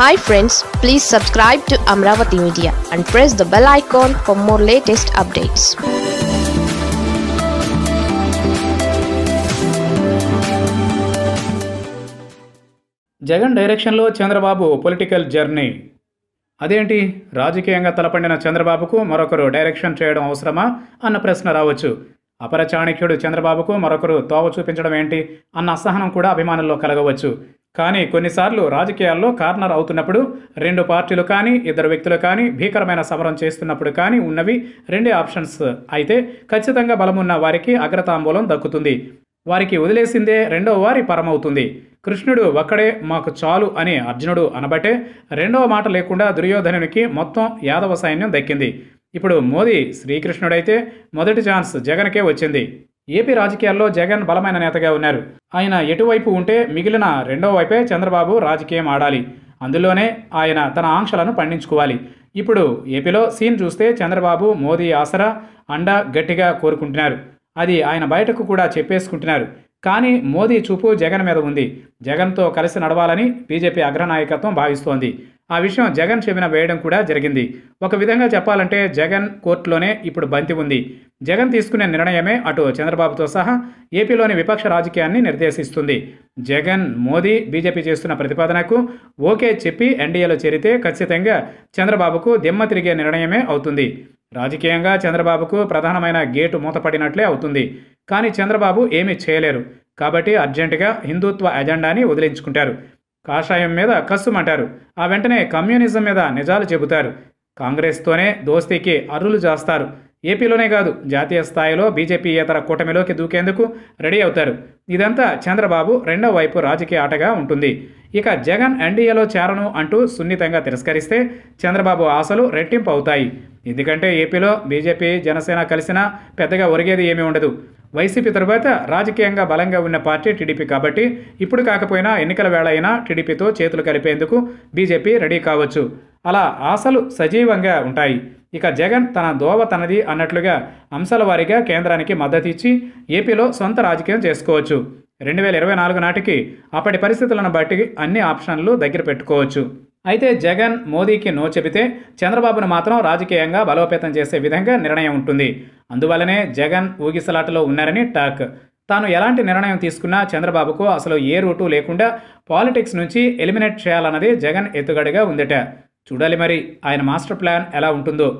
hi friends please subscribe to Amaravati media and press the bell icon for more latest updates Jagan డైరెక్షన్లో Chandrababu political journey అదేంటి రాజకీయంగా తలపడిన చంద్రబాబుకు మరొకరు direction చేయడం అవసరమా అన్న ప్రశ్న రావచ్చు అపర చాణక్యుడు చంద్రబాబుకు మరొకరు తోవ చూపించడం ఏంటి అన్న అసహనం కూడా అభిమానుల్లో కలగవచ్చు కానీ కొన్నిసార్లు రాజకీయాల్లో కార్నర్ అవుతున్నప్పుడు రెండు పార్టీలు కానీ ఇద్దరు వ్యక్తులు కానీ భీకరమైన సమరం చేస్తున్నప్పుడు కానీ ఉన్నవి రెండే ఆప్షన్స్ అయితే ఖచ్చితంగా బలమున్న వారికి అగ్రతాంబూలం దక్కుతుంది వారికి వదిలేసిందే రెండవ వారి పరమవుతుంది కృష్ణుడు ఒక్కడే మాకు చాలు అని అర్జునుడు అనబట్టే రెండవ మాట లేకుండా దుర్యోధనునికి మొత్తం యాదవ సైన్యం దక్కింది ఇప్పుడు మోదీ శ్రీకృష్ణుడైతే మొదటి ఛాన్స్ జగన్కే వచ్చింది ఏపీ రాజకీయాల్లో జగన్ బలమైన నేతగా ఉన్నారు ఆయన ఎటువైపు ఉంటే మిగిలిన రెండో వైపే చంద్రబాబు రాజకీయం ఆడాలి అందులోనే ఆయన తన ఆంక్షలను పండించుకోవాలి ఇప్పుడు ఏపీలో సీన్ చూస్తే చంద్రబాబు మోదీ ఆసరా అండా గట్టిగా కోరుకుంటున్నారు అది ఆయన బయటకు కూడా చెప్పేసుకుంటున్నారు కానీ మోదీ చూపు జగన్ మీద ఉంది జగన్తో కలిసి నడవాలని బీజేపీ అగ్రనాయకత్వం భావిస్తోంది ఆ విషయం జగన్ చెవిన వేయడం కూడా జరిగింది ఒక విధంగా చెప్పాలంటే జగన్ కోర్టులోనే ఇప్పుడు బంతి ఉంది జగన్ తీసుకునే నిర్ణయమే అటు చంద్రబాబుతో సహా ఏపీలోని విపక్ష రాజకీయాన్ని నిర్దేశిస్తుంది జగన్ మోదీ బీజేపీ చేస్తున్న ప్రతిపాదనకు ఓకే చెప్పి ఎన్డీఏలో చేరితే ఖచ్చితంగా చంద్రబాబుకు దిమ్మ తిరిగే నిర్ణయమే అవుతుంది రాజకీయంగా చంద్రబాబుకు ప్రధానమైన గేటు మూతపడినట్లే అవుతుంది కానీ చంద్రబాబు ఏమీ చేయలేరు కాబట్టి అర్జెంటుగా హిందుత్వ ఎజెండాని వదిలించుకుంటారు కాషాయం మీద కస్సుమంటారు ఆ వెంటనే కమ్యూనిజం మీద నిజాలు చెబుతారు కాంగ్రెస్తోనే దోస్తీకి అర్రులు చేస్తారు ఏపీలోనే కాదు జాతీయ స్థాయిలో బీజేపీయేతర కూటమిలోకి దూకేందుకు రెడీ అవుతారు ఇదంతా చంద్రబాబు రెండో వైపు రాజకీయ ఆటగా ఉంటుంది ఇక జగన్ ఎన్డీఏలో చేరను అంటూ సున్నితంగా తిరస్కరిస్తే చంద్రబాబు ఆశలు రెట్టింపు అవుతాయి ఎందుకంటే ఏపీలో బీజేపీ జనసేన కలిసినా పెద్దగా ఒరిగేది ఏమీ ఉండదు వైసీపీ తర్వాత రాజకీయంగా బలంగా ఉన్న పార్టీ టీడీపీ కాబట్టి ఇప్పుడు కాకపోయినా ఎన్నికల వేళ అయినా టీడీపీతో చేతులు కలిపేందుకు బీజేపీ రెడీ కావచ్చు అలా ఆశలు సజీవంగా ఉంటాయి ఇక జగన్ తన దోవ తనది అన్నట్లుగా అంశాల వారీగా కేంద్రానికి మద్దతు ఇచ్చి ఏపీలో సొంత రాజకీయం చేసుకోవచ్చు రెండు వేల ఇరవై నాలుగు నాటికి అప్పటి పరిస్థితులను బట్టి అన్ని ఆప్షన్లు దగ్గర పెట్టుకోవచ్చు అయితే జగన్ మోదీకి నో చెబితే చంద్రబాబును మాత్రం రాజకీయంగా బలోపేతం చేసే విధంగా నిర్ణయం ఉంటుంది అందువలనే జగన్ ఊగిసలాటలో ఉన్నారని టాక్ తాను ఎలాంటి నిర్ణయం తీసుకున్నా చంద్రబాబుకు అసలు ఏ రూటు లేకుండా పాలిటిక్స్ నుంచి ఎలిమినేట్ చేయాలన్నది జగన్ ఎత్తుగడగా ఉందట చూడాలి మరి ఆయన మాస్టర్ ప్లాన్ ఎలా ఉంటుందో